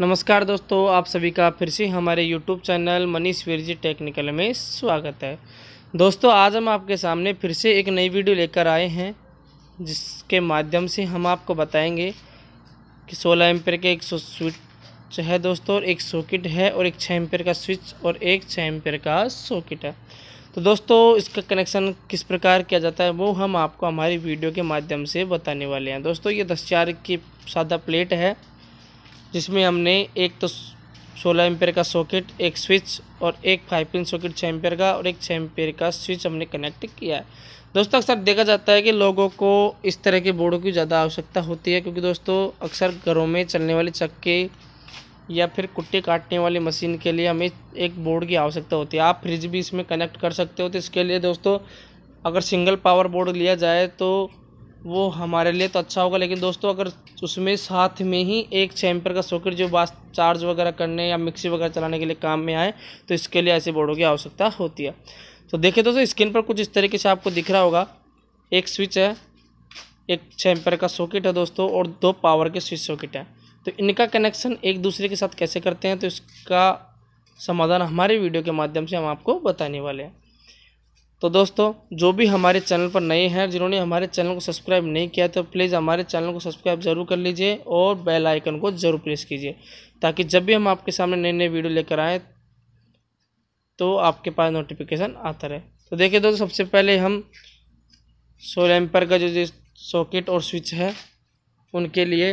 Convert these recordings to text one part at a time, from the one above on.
नमस्कार दोस्तों आप सभी का फिर से हमारे YouTube channel Manish ji technical में स्वागत है दोस्तों आज हम आपके सामने फिर से एक नई वीडियो लेकर आए हैं जिसके माध्यम से हम आपको बताएंगे कि 16 एम्पेयर के एक स्विच है दोस्तों एक सॉकेट है और एक 6 एम्पेयर का स्विच और एक 6 एम्पेयर का सॉकेट है तो दोस्तों इसका कनेक्शन किस प्रकार किया जाता है वो हम आपको हमारी वीडियो के माध्यम से बताने वाले हैं दोस्तों ये दस चार की सादा प्लेट है जिसमें हमने एक तो सोलह एम्पेयर का सॉकेट एक स्विच और एक फाइव पिन सॉकेट छः एम्पेयर का और एक छः एम्पेयर का स्विच हमने कनेक्ट किया है दोस्तों अक्सर देखा जाता है कि लोगों को इस तरह के बोर्डों की ज़्यादा आवश्यकता होती है क्योंकि दोस्तों अक्सर घरों में चलने वाले चक्के या फिर कुट्टे काटने वाली मशीन के लिए हमें एक बोर्ड की आवश्यकता होती है आप फ्रिज भी इसमें कनेक्ट कर सकते हो तो इसके लिए दोस्तों अगर सिंगल पावर बोर्ड लिया जाए तो वो हमारे लिए तो अच्छा होगा लेकिन दोस्तों अगर उसमें साथ में ही एक चैम्पर का सॉकेट जो बास चार्ज वगैरह करने या मिक्सी वगैरह चलाने के लिए काम में आए तो इसके लिए ऐसे बोर्डों की आवश्यकता होती है तो देखिए दोस्तों स्क्रीन पर कुछ इस तरीके से आपको दिख रहा होगा एक स्विच है एक चैम्पर का सॉकेट है दोस्तों और दो पावर के स्विच सॉकेट है तो इनका कनेक्शन एक दूसरे के साथ कैसे करते हैं तो इसका समाधान हमारे वीडियो के माध्यम से हम आपको बताने वाले हैं तो दोस्तों जो भी हमारे चैनल पर नए हैं जिन्होंने हमारे चैनल को सब्सक्राइब नहीं किया तो प्लीज़ हमारे चैनल को सब्सक्राइब जरूर कर लीजिए और बेल आइकन को ज़रूर प्रेस कीजिए ताकि जब भी हम आपके सामने नए नए वीडियो लेकर आएँ तो आपके पास नोटिफिकेशन आता रहे तो देखिए दोस्तों सबसे पहले हम सोल एम्पर का जो जो सॉकेट और स्विच है उनके लिए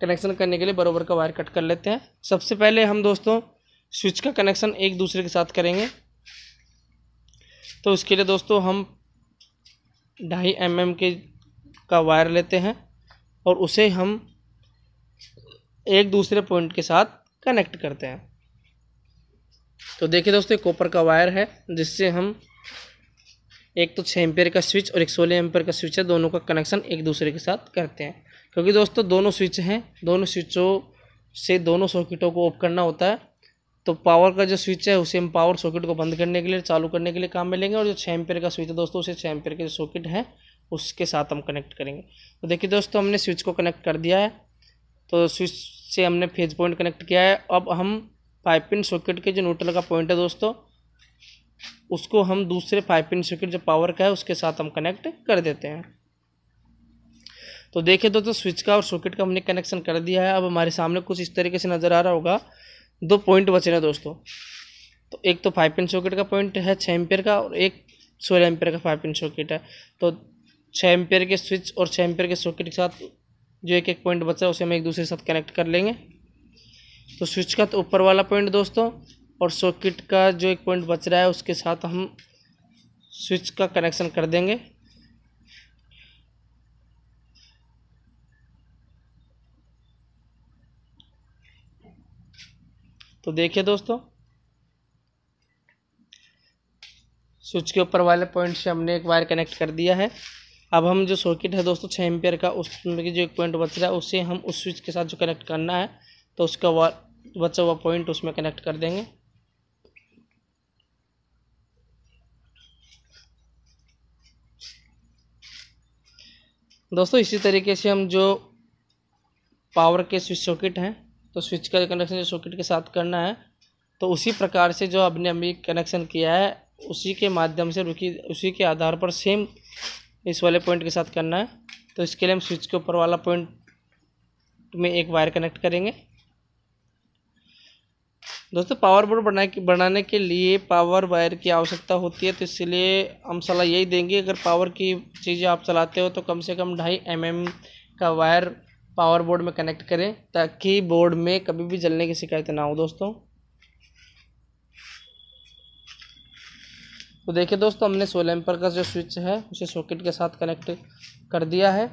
कनेक्शन करने के लिए बराबर का वायर कट कर लेते हैं सबसे पहले हम दोस्तों स्विच का कनेक्शन एक दूसरे के साथ करेंगे तो उसके लिए दोस्तों हम ढाई एम mm के का वायर लेते हैं और उसे हम एक दूसरे पॉइंट के साथ कनेक्ट करते हैं तो देखिए दोस्तों कॉपर का वायर है जिससे हम एक तो छः एम्पेयर का स्विच और एक सोलह एम्पेयर का स्विच है दोनों का कनेक्शन एक दूसरे के साथ करते हैं क्योंकि दोस्तों दोनों स्विच हैं दोनों स्विचों से दोनों सॉकेटों को ऑफ करना होता है तो पावर का जो स्विच है उसे हम पावर सॉकेट को बंद करने के लिए चालू करने के लिए काम में लेंगे और जो छः एम्पेयर का स्विच है दोस्तों उसे छः एम्पेयर के जो सॉकेट है उसके साथ हम कनेक्ट करेंगे तो देखिए दोस्तों हमने स्विच को कनेक्ट कर दिया है तो स्विच से हमने फेज पॉइंट कनेक्ट किया है अब हम पाइपिन पिन सॉकेट के जो न्यूट्रल का पॉइंट है दोस्तों उसको हम दूसरे पाइपिन पिन सॉकेट जो पावर का है उसके साथ हम कनेक्ट कर देते हैं तो देखिए दोस्तों स्विच का और सॉकेट का हमने कनेक्शन कर दिया है अब हमारे सामने कुछ इस तरीके से नज़र आ रहा होगा दो पॉइंट बचे हैं दोस्तों तो एक तो फाइव पिन सॉकेट का पॉइंट है छः एम्पेयर का और एक सोलह एम्पेयर का फाइव पिन सॉकेट है तो छः एम्पेयर के स्विच और छः एम्पेयर के सॉकेट के साथ जो एक एक पॉइंट बचा है उसे हम एक दूसरे के साथ कनेक्ट कर लेंगे तो स्विच का तो ऊपर वाला पॉइंट दोस्तों और सॉकेट का जो एक पॉइंट बच रहा है उसके साथ हम स्विच का कनेक्शन कर देंगे तो देखिए दोस्तों स्विच के ऊपर वाले पॉइंट से हमने एक वायर कनेक्ट कर दिया है अब हम जो सॉकेट है दोस्तों छः एम्पियर का उसमें जो एक पॉइंट बच रहा है उसे हम उस स्विच के साथ जो कनेक्ट करना है तो उसका बचा हुआ पॉइंट उसमें कनेक्ट कर देंगे दोस्तों इसी तरीके से हम जो पावर के स्विच सॉकेट हैं तो स्विच का कनेक्शन जो सॉकेट के साथ करना है तो उसी प्रकार से जो आपने अभी कनेक्शन किया है उसी के माध्यम से रुकी उसी के आधार पर सेम इस वाले पॉइंट के साथ करना है तो इसके लिए हम स्विच के ऊपर वाला पॉइंट में एक वायर कनेक्ट करेंगे दोस्तों पावर बोर्ड बना बनाने के लिए पावर वायर की आवश्यकता होती है तो इसलिए हम सलाह यही देंगे अगर पावर की चीज़ें आप चलाते हो तो कम से कम ढाई एम mm का वायर पावर बोर्ड में कनेक्ट करें ताकि बोर्ड में कभी भी जलने की शिकायत ना हो दोस्तों तो देखिए दोस्तों हमने सोलह एम्पर का जो स्विच है उसे सॉकेट के साथ कनेक्ट कर दिया है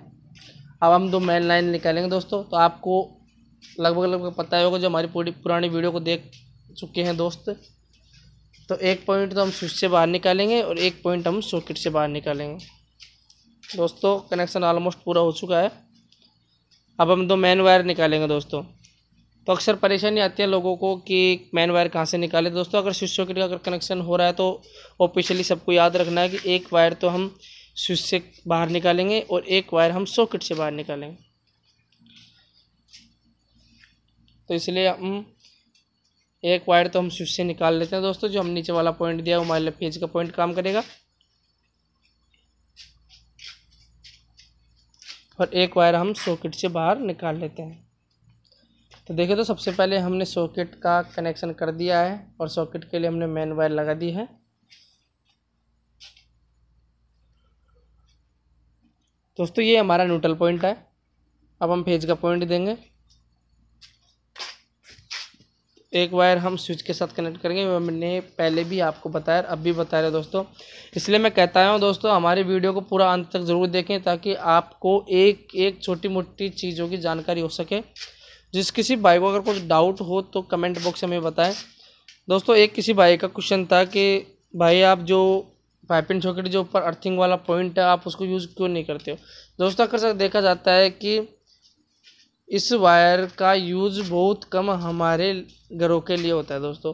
अब हम दो मेन लाइन निकालेंगे दोस्तों तो आपको लगभग लगभग पता ही होगा जो हमारी पूरी पुरानी वीडियो को देख चुके हैं दोस्त तो एक पॉइंट तो हम स्विच से बाहर निकालेंगे और एक पॉइंट हम सॉकेट से बाहर निकालेंगे दोस्तों कनेक्शन ऑलमोस्ट पूरा हो चुका है अब हम दो मैन वायर निकालेंगे दोस्तों तो अक्सर परेशानी आती है लोगों को कि मैन वायर कहाँ से निकाले दोस्तों अगर स्विच सॉकेट का अगर कनेक्शन हो रहा है तो ऑफिशियली सबको याद रखना है कि एक वायर तो हम स्विच से बाहर निकालेंगे और एक वायर हम सॉकेट से बाहर निकालेंगे तो इसलिए हम एक वायर तो हम स्विच से निकाल लेते हैं दोस्तों जो हम नीचे वाला पॉइंट दिया है वो हमारे लिए फेज का पॉइंट काम करेगा और एक वायर हम सॉकेट से बाहर निकाल लेते हैं तो देखिए तो सबसे पहले हमने सॉकेट का कनेक्शन कर दिया है और सॉकेट के लिए हमने मेन वायर लगा दी है दोस्तों ये हमारा न्यूट्रल पॉइंट है अब हम फेज का पॉइंट देंगे एक वायर हम स्विच के साथ कनेक्ट करेंगे मैंने पहले भी आपको बताया अब भी बता रहे दोस्तों इसलिए मैं कहता हूँ दोस्तों हमारे वीडियो को पूरा अंत तक ज़रूर देखें ताकि आपको एक एक छोटी मोटी चीज़ों की जानकारी हो सके जिस किसी भाई को अगर कुछ डाउट हो तो कमेंट बॉक्स में बताएं दोस्तों एक किसी भाई का क्वेश्चन था कि भाई आप जो पाइपिन सॉकेट जो ऊपर अर्थिंग वाला पॉइंट है आप उसको यूज़ क्यों नहीं करते हो दोस्तों अक्सर देखा जाता है कि इस वायर का यूज़ बहुत कम हमारे घरों के लिए होता है दोस्तों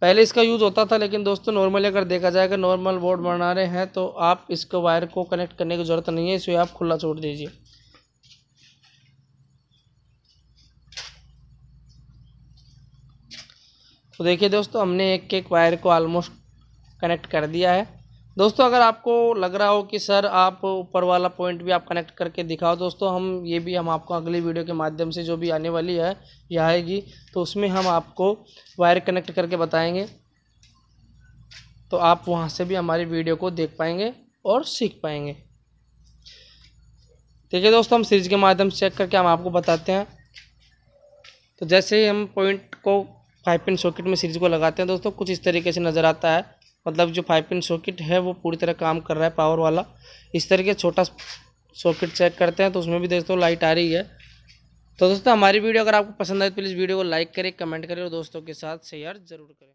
पहले इसका यूज़ होता था लेकिन दोस्तों नॉर्मली अगर देखा जाएगा नॉर्मल बोर्ड बना रहे हैं तो आप इसको वायर को कनेक्ट करने की ज़रूरत नहीं है इसे आप खुला छोड़ दीजिए तो देखिए दोस्तों हमने एक एक वायर को ऑलमोस्ट कनेक्ट कर दिया है दोस्तों अगर आपको लग रहा हो कि सर आप ऊपर वाला पॉइंट भी आप कनेक्ट करके दिखाओ दोस्तों हम ये भी हम आपको अगली वीडियो के माध्यम से जो भी आने वाली है या आएगी तो उसमें हम आपको वायर कनेक्ट करके बताएंगे तो आप वहाँ से भी हमारी वीडियो को देख पाएंगे और सीख पाएंगे देखिए दोस्तों हम सीरीज के माध्यम से चेक करके हम आपको बताते हैं तो जैसे ही हम पॉइंट को फाइव पिन सॉकेट में सीरीज को लगाते हैं दोस्तों कुछ इस तरीके से नज़र आता है मतलब जो फाइव पिन सॉकेट है वो पूरी तरह काम कर रहा है पावर वाला इस तरीके छोटा सॉकेट चेक करते हैं तो उसमें भी दोस्तों लाइट आ रही है तो दोस्तों हमारी वीडियो अगर आपको पसंद आए तो प्लीज़ वीडियो को लाइक करें कमेंट करें और दोस्तों के साथ शेयर ज़रूर करें